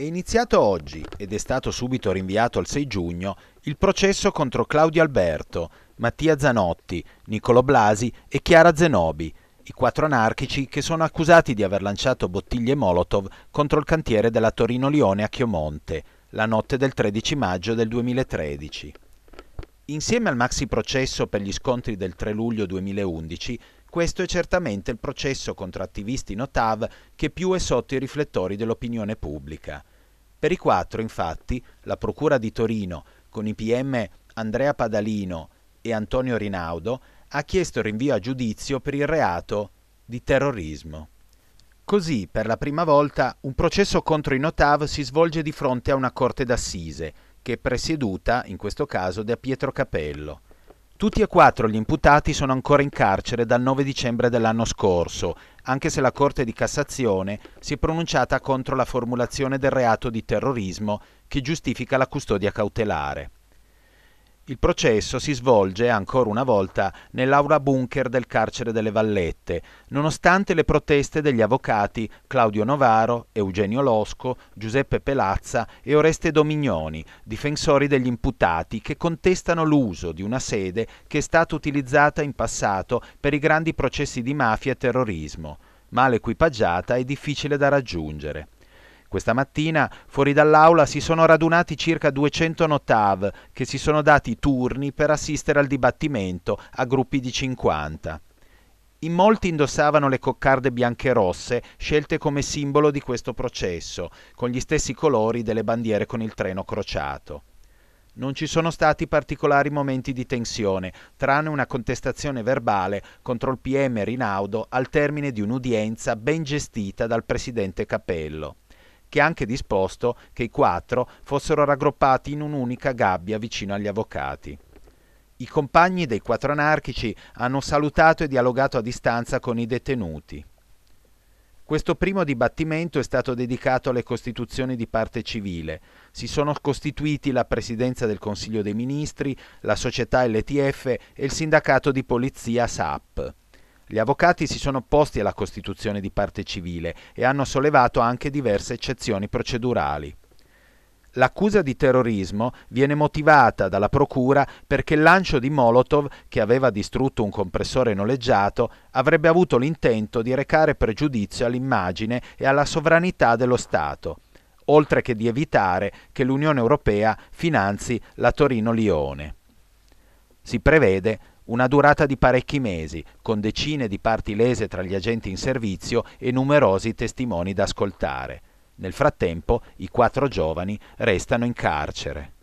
È iniziato oggi ed è stato subito rinviato al 6 giugno il processo contro Claudio Alberto, Mattia Zanotti, Nicolo Blasi e Chiara Zenobi, i quattro anarchici che sono accusati di aver lanciato bottiglie Molotov contro il cantiere della Torino-Lione a Chiomonte, la notte del 13 maggio del 2013. Insieme al maxi processo per gli scontri del 3 luglio 2011, questo è certamente il processo contro attivisti notav che più è sotto i riflettori dell'opinione pubblica. Per i quattro, infatti, la Procura di Torino, con i PM Andrea Padalino e Antonio Rinaudo, ha chiesto rinvio a giudizio per il reato di terrorismo. Così, per la prima volta, un processo contro i Notav si svolge di fronte a una corte d'assise, che è presieduta, in questo caso, da Pietro Capello. Tutti e quattro gli imputati sono ancora in carcere dal 9 dicembre dell'anno scorso, anche se la Corte di Cassazione si è pronunciata contro la formulazione del reato di terrorismo che giustifica la custodia cautelare. Il processo si svolge ancora una volta nell'aula bunker del carcere delle Vallette, nonostante le proteste degli avvocati Claudio Novaro, Eugenio Losco, Giuseppe Pelazza e Oreste Domignoni, difensori degli imputati che contestano l'uso di una sede che è stata utilizzata in passato per i grandi processi di mafia e terrorismo, male equipaggiata e difficile da raggiungere. Questa mattina fuori dall'aula si sono radunati circa 200 notav che si sono dati turni per assistere al dibattimento a gruppi di 50. In molti indossavano le coccarde bianche e rosse, scelte come simbolo di questo processo, con gli stessi colori delle bandiere con il treno crociato. Non ci sono stati particolari momenti di tensione, tranne una contestazione verbale contro il PM Rinaudo al termine di un'udienza ben gestita dal presidente Capello che ha anche disposto che i quattro fossero raggruppati in un'unica gabbia vicino agli avvocati. I compagni dei quattro anarchici hanno salutato e dialogato a distanza con i detenuti. Questo primo dibattimento è stato dedicato alle costituzioni di parte civile. Si sono costituiti la Presidenza del Consiglio dei Ministri, la società LTF e il sindacato di polizia SAP. Gli avvocati si sono opposti alla costituzione di parte civile e hanno sollevato anche diverse eccezioni procedurali. L'accusa di terrorismo viene motivata dalla Procura perché il lancio di Molotov, che aveva distrutto un compressore noleggiato, avrebbe avuto l'intento di recare pregiudizio all'immagine e alla sovranità dello Stato, oltre che di evitare che l'Unione Europea finanzi la Torino-Lione. Si prevede una durata di parecchi mesi, con decine di parti lese tra gli agenti in servizio e numerosi testimoni da ascoltare. Nel frattempo i quattro giovani restano in carcere.